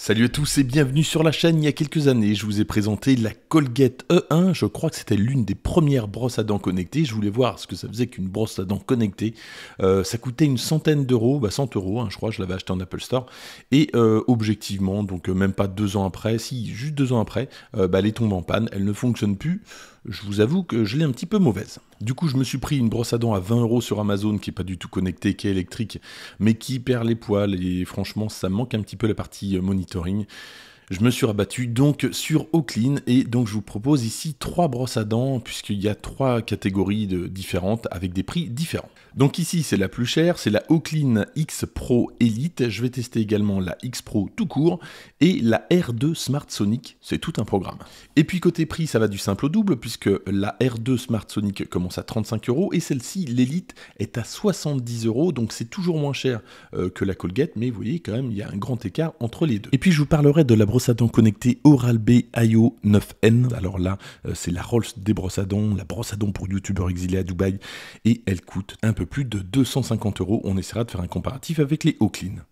Salut à tous et bienvenue sur la chaîne. Il y a quelques années, je vous ai présenté la Colgate E1. Je crois que c'était l'une des premières brosses à dents connectées. Je voulais voir ce que ça faisait qu'une brosse à dents connectée. Euh, ça coûtait une centaine d'euros, bah 100 euros, hein, je crois. Je l'avais acheté en Apple Store. Et euh, objectivement, donc euh, même pas deux ans après, si juste deux ans après, bah, elle est tombée en panne. Elle ne fonctionne plus je vous avoue que je l'ai un petit peu mauvaise. Du coup, je me suis pris une brosse à dents à 20 euros sur Amazon qui est pas du tout connectée, qui est électrique, mais qui perd les poils et franchement, ça manque un petit peu la partie euh, monitoring je me suis rabattu donc sur Oclean et donc je vous propose ici trois brosses à dents puisqu'il y a trois catégories de, différentes avec des prix différents. Donc ici c'est la plus chère, c'est la Oclean X Pro Elite, je vais tester également la X Pro tout court et la R2 Smart Sonic, c'est tout un programme. Et puis côté prix ça va du simple au double puisque la R2 Smart Sonic commence à 35 euros et celle-ci l'Elite est à 70 euros donc c'est toujours moins cher euh, que la Colgate mais vous voyez quand même il y a un grand écart entre les deux. Et puis je vous parlerai de la brosse brosse à dents connectée Oral-B IO 9N. Alors là, euh, c'est la Rolls des brosses à dents, la brosse à dents pour youtubeurs exilés à Dubaï, et elle coûte un peu plus de 250 euros. On essaiera de faire un comparatif avec les Oclean.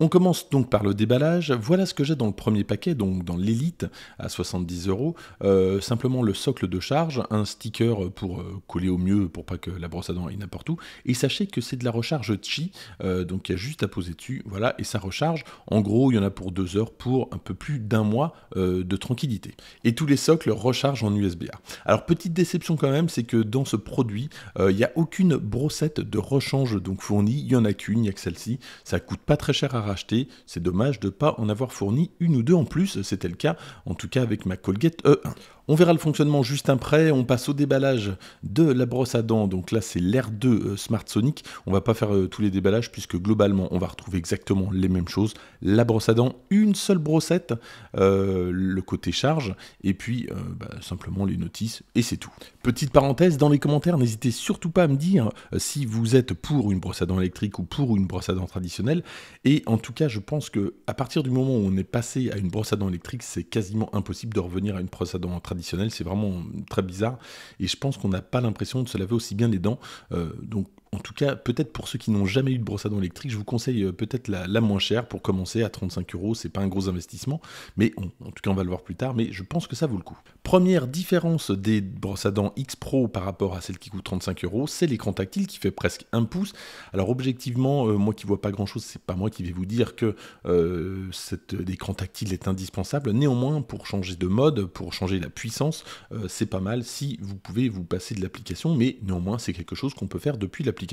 On commence donc par le déballage. Voilà ce que j'ai dans le premier paquet, donc dans l'élite à 70 euros. Euh, simplement le socle de charge, un sticker pour euh, coller au mieux pour pas que la brosse à dents aille n'importe où. Et sachez que c'est de la recharge chi, euh, donc il y a juste à poser dessus. Voilà, et ça recharge. En gros, il y en a pour deux heures pour un peu plus d'un mois de tranquillité. Et tous les socles rechargent en USB-A. Alors petite déception quand même, c'est que dans ce produit, il n'y a aucune brossette de rechange donc fournie. Il y en a qu'une, il n'y a que celle-ci. Ça coûte pas très cher racheter. C'est dommage de ne pas en avoir fourni une ou deux en plus. C'était le cas, en tout cas avec ma Colgate E1. On verra le fonctionnement juste après. On passe au déballage de la brosse à dents. Donc là, c'est l'air 2 euh, Smart Sonic. On va pas faire euh, tous les déballages puisque globalement, on va retrouver exactement les mêmes choses. La brosse à dents, une seule brossette, euh, le côté charge, et puis bah, simplement les notices, et c'est tout. Petite parenthèse, dans les commentaires, n'hésitez surtout pas à me dire si vous êtes pour une brosse à dents électrique ou pour une brosse à dents traditionnelle. Et en tout cas, je pense que à partir du moment où on est passé à une brosse à dents électrique, c'est quasiment impossible de revenir à une brosse à dents traditionnelle c'est vraiment très bizarre. Et je pense qu'on n'a pas l'impression de se laver aussi bien les dents. Euh, donc en tout cas, peut-être pour ceux qui n'ont jamais eu de brosse à dents électrique, je vous conseille euh, peut-être la, moins chère pour commencer à 35 euros. C'est pas un gros investissement, mais en tout cas, on va le voir plus tard. Mais je pense que ça vaut le coup. Première différence des brosses à dents X Pro par rapport à celle qui coûte 35 euros, c'est l'écran tactile qui fait presque un pouce. Alors objectivement, euh, moi qui vois pas grand chose, c'est pas moi qui vais vous dire que euh, cet écran tactile est indispensable. Néanmoins, pour changer de mode, pour changer la puissance, c'est pas mal si vous pouvez vous passer de l'application. Mais néanmoins, c'est quelque chose qu'on peut faire depuis l'application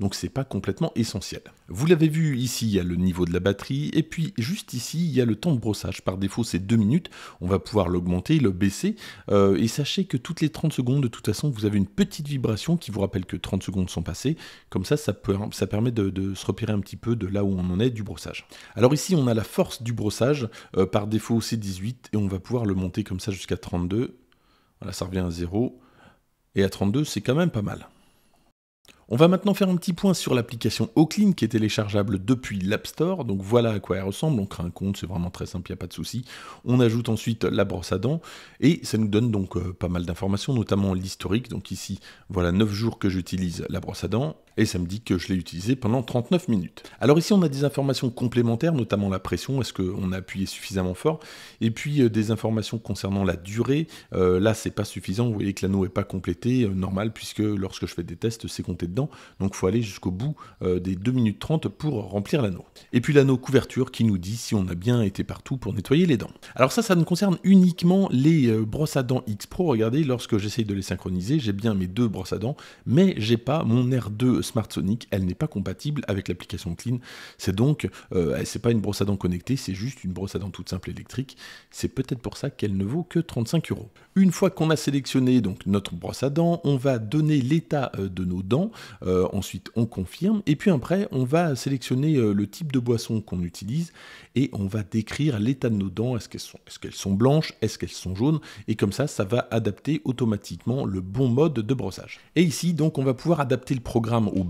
donc c'est pas complètement essentiel. Vous l'avez vu, ici il y a le niveau de la batterie, et puis juste ici il y a le temps de brossage. Par défaut c'est 2 minutes, on va pouvoir l'augmenter, le baisser, euh, et sachez que toutes les 30 secondes de toute façon vous avez une petite vibration qui vous rappelle que 30 secondes sont passées, comme ça ça, peut, ça permet de, se repérer un petit peu de là où on en est du brossage. Alors ici on a la force du brossage, euh, par défaut c'est 18, et on va pouvoir le monter comme ça jusqu'à 32, voilà ça revient à 0, et à 32 c'est quand même pas mal. On va maintenant faire un petit point sur l'application Oclean qui est téléchargeable depuis l'App Store. Donc voilà à quoi elle ressemble. On crée un compte, c'est vraiment très simple, il n'y a pas de souci. On ajoute ensuite la brosse à dents et ça nous donne donc euh, pas mal d'informations, notamment l'historique. Donc ici, voilà 9 jours que j'utilise la brosse à dents. Et ça me dit que je l'ai utilisé pendant 39 minutes. Alors ici, on a des informations complémentaires, notamment la pression, est-ce qu'on a appuyé suffisamment fort, et puis euh, des informations concernant la durée. Euh, là, c'est pas suffisant, vous voyez que l'anneau n'est pas complété, euh, normal, puisque lorsque je fais des tests, c'est compté dedans. Donc il faut aller jusqu'au bout des 2 minutes 30 pour remplir l'anneau. Et puis l'anneau couverture qui nous dit si on a bien été partout pour nettoyer les dents. Alors ça, ça ne concerne uniquement les brosses à dents X Pro. Regardez, lorsque j'essaye de les synchroniser, j'ai bien mes deux brosses à dents, mais j'ai pas mon R2 Smart Sonic, elle n'est pas compatible avec l'application Clean. C'est donc, euh, c'est pas une brosse à dents connectée, c'est juste une brosse à dents toute simple électrique. C'est peut-être pour ça qu'elle ne vaut que 35 euros. Une fois qu'on a sélectionné donc notre brosse à dents, on va donner l'état euh, de nos dents. Euh, ensuite, on confirme et puis après, on va sélectionner le type de boisson qu'on utilise et on va décrire l'état de nos dents. Est-ce qu'elles sont, est sont blanches Est-ce qu'elles sont jaunes Et comme ça, ça va adapter automatiquement le bon mode de brossage. Et ici, donc, on va pouvoir adapter le programme au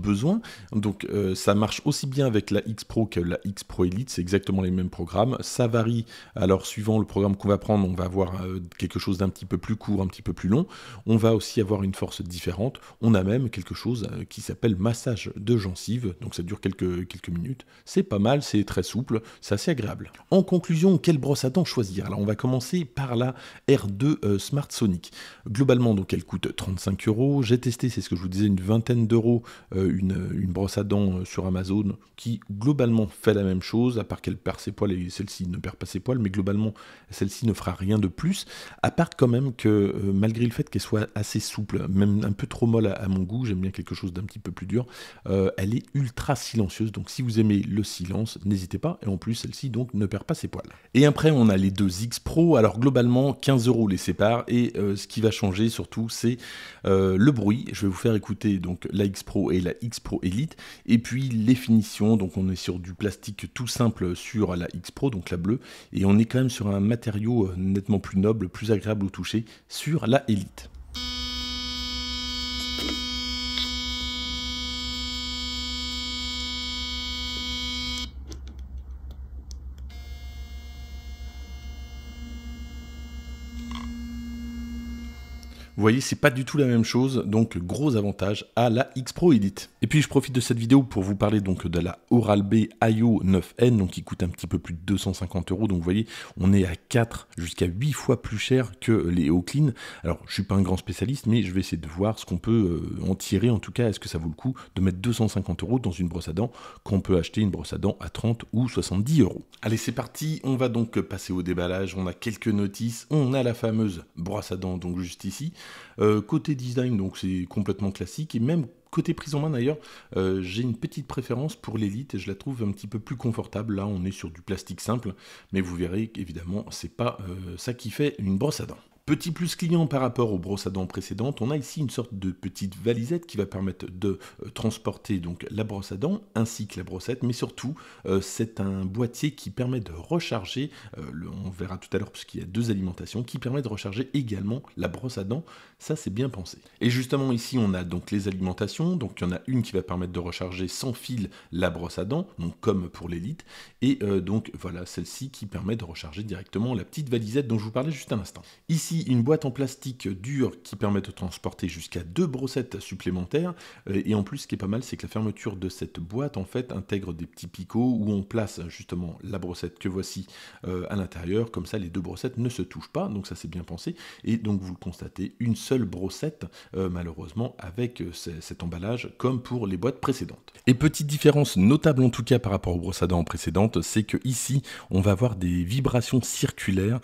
aux Donc euh, ça marche aussi bien avec la X Pro que la X Pro Elite, c'est exactement les mêmes programmes. Ça varie. Alors suivant le programme qu'on va prendre, on va avoir euh, quelque chose d'un petit peu plus court, un petit peu plus long. On va aussi avoir une force différente. On a même quelque chose euh, qui s'appelle massage de gencive Donc ça dure quelques, quelques minutes. C'est pas mal, c'est très souple, c'est assez agréable. En conclusion, quelle brosse à dents choisir Alors on va commencer par la R2 Smart Sonic. Globalement, donc elle coûte 35 euros. J'ai testé, c'est ce que je vous disais, une vingtaine d'euros euh, une, brosse à dents euh, sur Amazon qui globalement fait la même chose, à part qu'elle perd ses poils et celle-ci ne perd pas ses poils, mais globalement celle-ci ne fera rien de plus, à part quand même que euh, malgré le fait qu'elle soit assez souple, même un peu trop molle à, mon goût, j'aime bien quelque chose d'un petit peu plus dur, elle est ultra silencieuse, donc si vous aimez le silence, n'hésitez pas, et en plus celle-ci donc ne perd pas ses poils. Et après on a les deux X Pro, alors globalement 15 euros les séparent, et ce qui va changer surtout c'est le bruit, je vais vous faire écouter donc la X Pro et la X Pro Elite. Et puis les finitions, donc on est sur du plastique tout simple sur la X Pro, donc la bleue, et on est quand même sur un matériau euh, nettement plus noble, plus agréable au toucher sur la Elite. Vous voyez, c'est pas du tout la même chose, donc gros avantage à la X Pro Edit. Et puis je profite de cette vidéo pour vous parler donc de la Oral-B IO 9N, donc qui coûte un petit peu plus de 250 euros. Donc vous voyez, on est à 4 jusqu'à 8 fois plus cher que les O'Clean. Alors je suis pas un grand spécialiste, mais je vais essayer de voir ce qu'on peut euh, en tirer. En tout cas, est-ce que ça vaut le coup de mettre 250 euros dans une brosse à dents qu'on peut acheter une brosse à dents à 30 ou 70 euros. Allez, c'est parti. On va donc passer au déballage. On a quelques notices. On a la fameuse brosse à dents donc juste ici. Euh, côté design, donc c'est complètement classique, et même Côté prise en main d'ailleurs, euh, j'ai une petite préférence pour l'élite et je la trouve un petit peu plus confortable. Là, on est sur du plastique simple, mais vous verrez qu'évidemment, c'est pas euh, ça qui fait une brosse à dents. Petit plus client par rapport aux brosses à dents précédentes, on a ici une sorte de petite valisette qui va permettre de euh, transporter donc la brosse à dents ainsi que la brossette, mais surtout euh, c'est un boîtier qui permet de recharger, euh, on verra tout à l'heure puisqu'il y a deux alimentations, qui permet de recharger également la brosse à dents, ça c'est bien pensé. Et justement ici on a donc les alimentations, donc il y en a une qui va permettre de recharger sans fil la brosse à dents, donc comme pour l'élite, et donc voilà celle-ci qui permet de recharger directement la petite valisette dont je vous parlais juste un instant. Ici une boîte en plastique dur qui permet de transporter jusqu'à deux brossettes supplémentaires. Euh, et en plus, ce qui est pas mal, c'est que la fermeture de cette boîte en fait intègre des petits picots où on place justement la brossette que voici euh, à l'intérieur. Comme ça, les deux brossettes ne se touchent pas. Donc ça, c'est bien pensé. Et donc vous le constatez, une seule brossette euh, malheureusement avec cet emballage, comme pour les boîtes précédentes. Et petite différence notable en tout cas par rapport aux brosses à dents précédentes, c'est que ici on va avoir des vibrations circulaires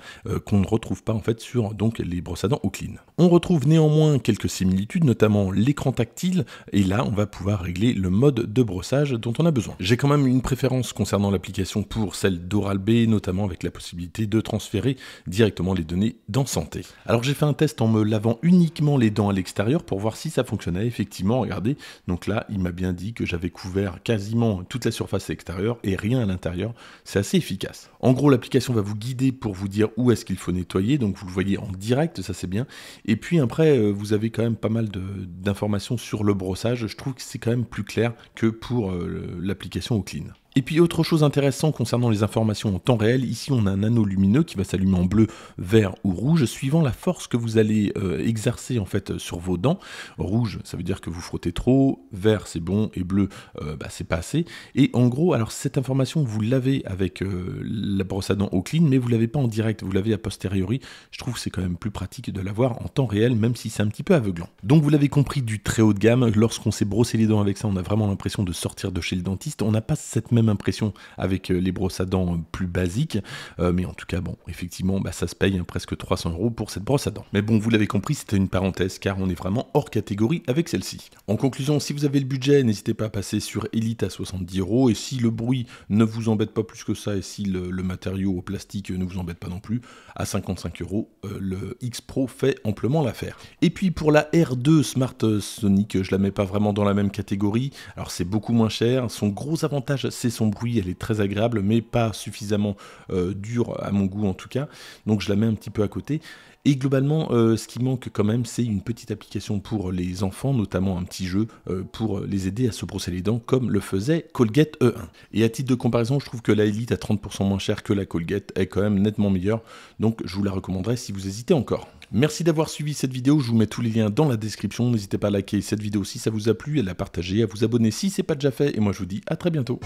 qu'on ne retrouve pas en fait sur donc les brosses à dents au clean. On retrouve néanmoins quelques similitudes, notamment l'écran tactile, et là on va pouvoir régler le mode de brossage dont on a besoin. J'ai quand même une préférence concernant l'application pour celle d'Oral-B, notamment avec la possibilité de transférer directement les données dans Santé. Alors j'ai fait un test en me lavant uniquement les dents à l'extérieur pour voir si ça fonctionnait effectivement, regardez, donc là il m'a bien dit que j'avais couvert quasiment toute la surface extérieure et rien à l'intérieur, c'est assez efficace. En gros l'application va vous guider pour vous dire où est-ce qu'il faut nettoyer, donc vous le voyez en direct, ça c'est bien. Et puis après, euh, vous avez quand même pas mal d'informations sur le brossage. Je trouve que c'est quand même plus clair que pour euh, l'application au clean. Et puis autre chose intéressante concernant les informations en temps réel, ici on a un anneau lumineux qui va s'allumer en bleu, vert ou rouge suivant la force que vous allez euh, exercer en fait euh, sur vos dents. Rouge ça veut dire que vous frottez trop, vert c'est bon et bleu euh, bah, c'est pas assez. Et en gros alors cette information vous l'avez avec la brosse à dents au clean mais vous l'avez pas en direct, vous l'avez a posteriori. Je trouve que c'est quand même plus pratique de l'avoir en temps réel même si c'est un petit peu aveuglant. Donc vous l'avez compris du très haut de gamme, lorsqu'on s'est brossé les dents avec ça on a vraiment l'impression de sortir de chez le dentiste, on n'a pas cette même impression avec euh, les brosses à dents euh, plus basiques. Euh, mais en tout cas, bon, effectivement, bah, ça se paye hein, presque 300 euros pour cette brosse à dents. Mais bon, vous l'avez compris, c'était une parenthèse car on est vraiment hors catégorie avec celle-ci. En conclusion, si vous avez le budget, n'hésitez pas à passer sur Elite à 70 euros. Et si le bruit ne vous embête pas plus que ça et si le, le matériau au plastique ne vous embête pas non plus, à 55 euros, le X Pro fait amplement l'affaire. Et puis pour la R2 Smart Sonic, je la mets pas vraiment dans la même catégorie. Alors c'est beaucoup moins cher. Son gros avantage, c'est son bruit, elle est très agréable, mais pas suffisamment euh, dure à mon goût en tout cas. Donc je la mets un petit peu à côté. Et globalement, euh, ce qui manque quand même, c'est une petite application pour les enfants, notamment un petit jeu euh, pour les aider à se brosser les dents, comme le faisait Colgate E1. Et à titre de comparaison, je trouve que la Elite à 30% moins chère que la Colgate est quand même nettement meilleure, donc je vous la recommanderais si vous hésitez encore. Merci d'avoir suivi cette vidéo, je vous mets tous les liens dans la description, n'hésitez pas à liker cette vidéo si ça vous a plu, à la partager, à vous abonner si c'est pas déjà fait, et moi je vous dis à très bientôt.